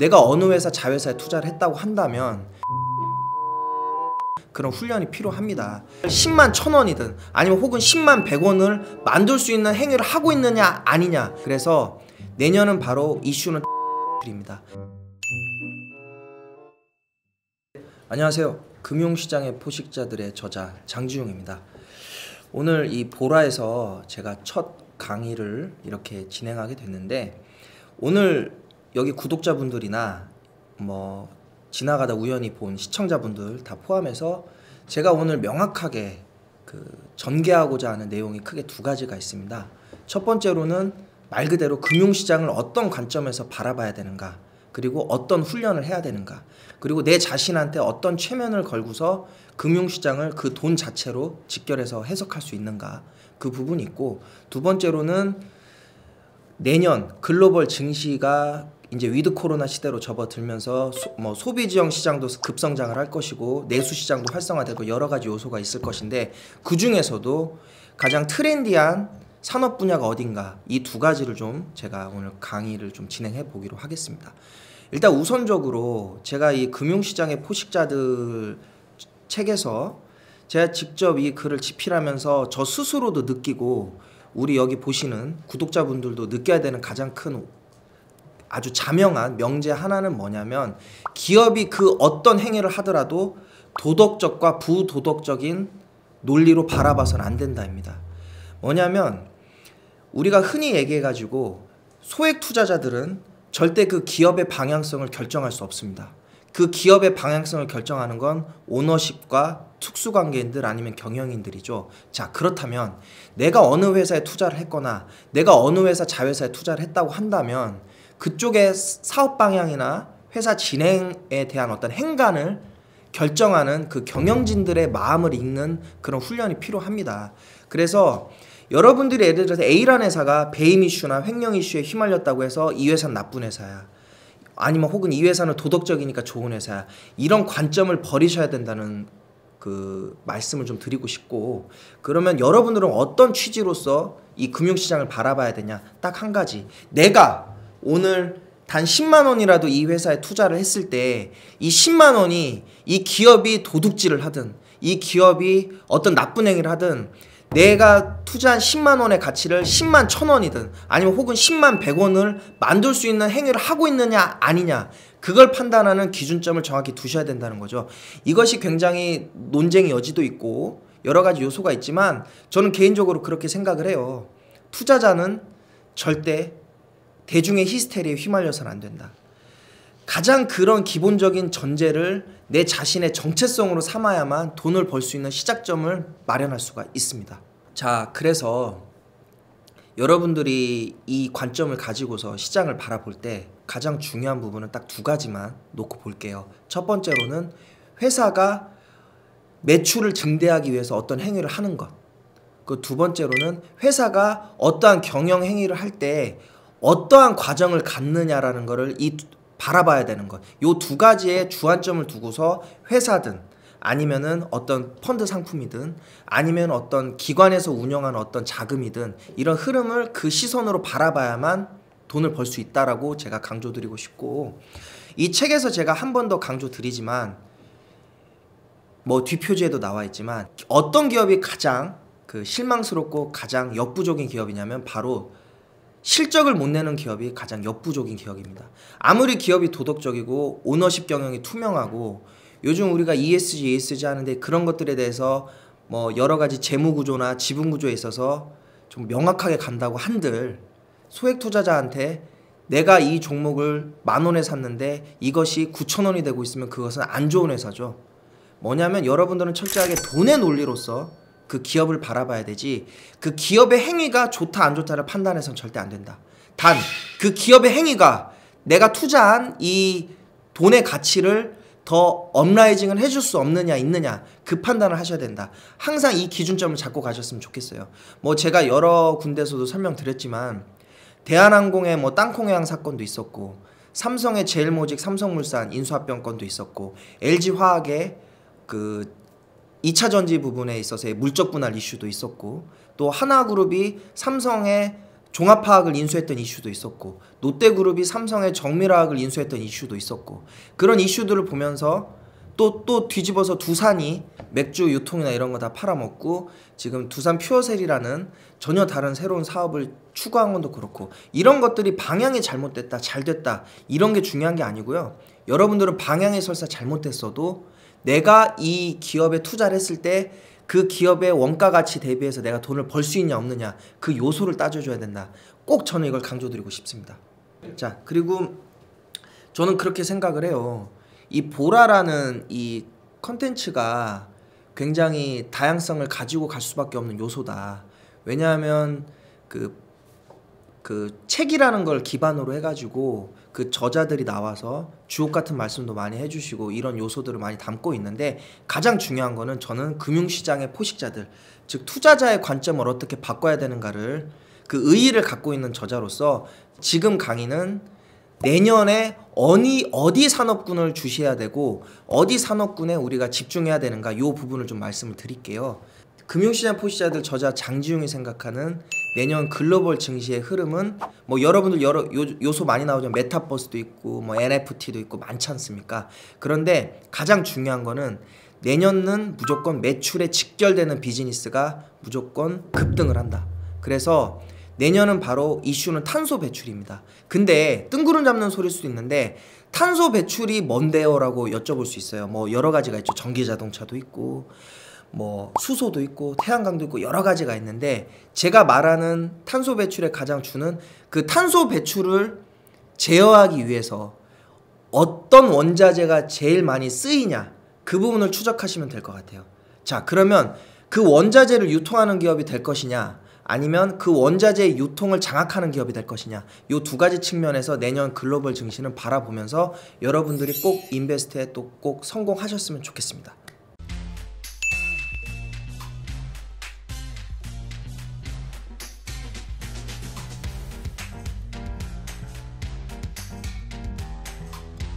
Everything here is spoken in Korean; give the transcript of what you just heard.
내가 어느 회사 자회사에 투자를 했다고 한다면 그런 훈련이 필요합니다 10만 천원이든 아니면 혹은 10만 100원을 만들 수 있는 행위를 하고 있느냐 아니냐 그래서 내년은 바로 이슈는 입니다 안녕하세요 금융시장의 포식자들의 저자 장지용입니다 오늘 이 보라에서 제가 첫 강의를 이렇게 진행하게 됐는데 오늘 여기 구독자분들이나 뭐 지나가다 우연히 본 시청자분들 다 포함해서 제가 오늘 명확하게 그 전개하고자 하는 내용이 크게 두 가지가 있습니다. 첫 번째로는 말 그대로 금융시장을 어떤 관점에서 바라봐야 되는가, 그리고 어떤 훈련을 해야 되는가, 그리고 내 자신한테 어떤 최면을 걸고서 금융시장을 그 돈 자체로 직결해서 해석할 수 있는가, 그 부분이 있고, 두 번째로는 내년 글로벌 증시가 이제 위드 코로나 시대로 접어들면서 소, 뭐 소비 지형 시장도 급성장을 할 것이고 내수 시장도 활성화되고 여러 가지 요소가 있을 것인데 그 중에서도 가장 트렌디한 산업 분야가 어딘가 이 두 가지를 좀 제가 오늘 강의를 좀 진행해 보기로 하겠습니다. 일단 우선적으로 제가 이 금융시장의 포식자들 책에서 제가 직접 이 글을 집필하면서 저 스스로도 느끼고 우리 여기 보시는 구독자분들도 느껴야 되는 가장 큰 아주 자명한 명제 하나는 뭐냐면 기업이 그 어떤 행위를 하더라도 도덕적과 부도덕적인 논리로 바라봐선안 된다입니다. 뭐냐면 우리가 흔히 얘기해 가지고 소액 투자자들은 절대 그 기업의 방향성을 결정할 수 없습니다. 그 기업의 방향성을 결정하는 건 오너십과 특수관계인들 아니면 경영인들이죠. 자, 그렇다면 내가 어느 회사에 투자를 했거나 내가 어느 회사 자회사에 투자를 했다고 한다면 그쪽의 사업 방향이나 회사 진행에 대한 어떤 행간을 결정하는 그 경영진들의 마음을 읽는 그런 훈련이 필요합니다. 그래서 여러분들이 예를 들어서 A라는 회사가 배임 이슈나 횡령 이슈에 휘말렸다고 해서 이 회사는 나쁜 회사야. 아니면 혹은 이 회사는 도덕적이니까 좋은 회사야. 이런 관점을 버리셔야 된다는 그 말씀을 좀 드리고 싶고 그러면 여러분들은 어떤 취지로서 이 금융시장을 바라봐야 되냐? 딱 한 가지. 내가 오늘 단 10만 원이라도 이 회사에 투자를 했을 때 이 10만 원이 이 기업이 도둑질을 하든 이 기업이 어떤 나쁜 행위를 하든 내가 투자한 10만 원의 가치를 10만 천 원이든 아니면 혹은 10만 100원을 만들 수 있는 행위를 하고 있느냐 아니냐 그걸 판단하는 기준점을 정확히 두셔야 된다는 거죠. 이것이 굉장히 논쟁의 여지도 있고 여러 가지 요소가 있지만 저는 개인적으로 그렇게 생각을 해요. 투자자는 절대 대중의 히스테리에 휘말려서는 안 된다. 가장 그런 기본적인 전제를 내 자신의 정체성으로 삼아야만 돈을 벌 수 있는 시작점을 마련할 수가 있습니다. 자, 그래서 여러분들이 이 관점을 가지고서 시장을 바라볼 때 가장 중요한 부분은 딱 두 가지만 놓고 볼게요. 첫 번째로는 회사가 매출을 증대하기 위해서 어떤 행위를 하는 것. 그 두 번째로는 회사가 어떠한 경영 행위를 할때 어떠한 과정을 갖느냐라는 거를 이 바라봐야 되는 것. 요 두 가지의 주안점을 두고서 회사든 아니면은 어떤 펀드 상품이든 아니면 어떤 기관에서 운영한 어떤 자금이든 이런 흐름을 그 시선으로 바라봐야만 돈을 벌 수 있다라고 제가 강조드리고 싶고 이 책에서 제가 한 번 더 강조드리지만 뭐 뒷표지에도 나와 있지만 어떤 기업이 가장 그 실망스럽고 가장 역부족인 기업이냐면 바로 실적을 못 내는 기업이 가장 역부족인 기업입니다. 아무리 기업이 도덕적이고 오너십 경영이 투명하고 요즘 우리가 ESG, ESG 하는데 그런 것들에 대해서 뭐 여러 가지 재무 구조나 지분 구조에 있어서 좀 명확하게 간다고 한들 소액 투자자한테 내가 이 종목을 만 원에 샀는데 이것이 9천 원이 되고 있으면 그것은 안 좋은 회사죠. 뭐냐면 여러분들은 철저하게 돈의 논리로서 그 기업을 바라봐야 되지 그 기업의 행위가 좋다 안 좋다를 판단해서는 절대 안 된다. 단 그 기업의 행위가 내가 투자한 이 돈의 가치를 더 업라이징을 해줄 수 없느냐 있느냐 그 판단을 하셔야 된다. 항상 이 기준점을 잡고 가셨으면 좋겠어요. 뭐 제가 여러 군데서도 설명드렸지만 대한항공의 뭐 땅콩해양 사건도 있었고 삼성의 제일모직 삼성물산 인수합병 건도 있었고 LG화학의 그 2차 전지 부분에 있어서의 물적 분할 이슈도 있었고 또 하나그룹이 삼성의 종합화학을 인수했던 이슈도 있었고 롯데그룹이 삼성의 정밀화학을 인수했던 이슈도 있었고 그런 이슈들을 보면서 또 또 뒤집어서 두산이 맥주 유통이나 이런 거 다 팔아먹고 지금 두산 퓨어셀이라는 전혀 다른 새로운 사업을 추구한 것도 그렇고 이런 것들이 방향이 잘못됐다 잘됐다 이런 게 중요한 게 아니고요 여러분들은 방향이 설사 잘못됐어도 내가 이 기업에 투자를 했을 때 그 기업의 원가 가치 대비해서 내가 돈을 벌 수 있냐 없느냐 그 요소를 따져줘야 된다. 꼭 저는 이걸 강조드리고 싶습니다. 자 그리고 저는 그렇게 생각을 해요. 이 보라라는 이 컨텐츠가 굉장히 다양성을 가지고 갈 수밖에 없는 요소다. 왜냐하면 그그 책이라는 걸 기반으로 해가지고 그 저자들이 나와서 주옥 같은 말씀도 많이 해주시고 이런 요소들을 많이 담고 있는데 가장 중요한 거는 저는 금융시장의 포식자들 즉 투자자의 관점을 어떻게 바꿔야 되는가를 그 의의를 갖고 있는 저자로서 지금 강의는 내년에 어디 어디 산업군을 주시해야 되고 어디 산업군에 우리가 집중해야 되는가 요 부분을 좀 말씀을 드릴게요. 금융시장 포시자들 저자 장지웅이 생각하는 내년 글로벌 증시의 흐름은 뭐 여러분들 여러 요, 요소 많이 나오죠 메타버스도 있고 뭐 NFT도 있고 많지 않습니까? 그런데 가장 중요한 거는 내년은 무조건 매출에 직결되는 비즈니스가 무조건 급등을 한다. 그래서 내년은 바로 이슈는 탄소 배출입니다. 근데 뜬구름 잡는 소리일 수도 있는데 탄소 배출이 뭔데요? 라고 여쭤볼 수 있어요. 뭐 여러 가지가 있죠. 전기 자동차도 있고 뭐 수소도 있고 태양광도 있고 여러 가지가 있는데 제가 말하는 탄소 배출에 가장 주는 그 탄소 배출을 제어하기 위해서 어떤 원자재가 제일 많이 쓰이냐 그 부분을 추적하시면 될 것 같아요. 자 그러면 그 원자재를 유통하는 기업이 될 것이냐 아니면 그 원자재의 유통을 장악하는 기업이 될 것이냐 이 두 가지 측면에서 내년 글로벌 증시는 바라보면서 여러분들이 꼭 인베스트에 또 꼭 성공하셨으면 좋겠습니다.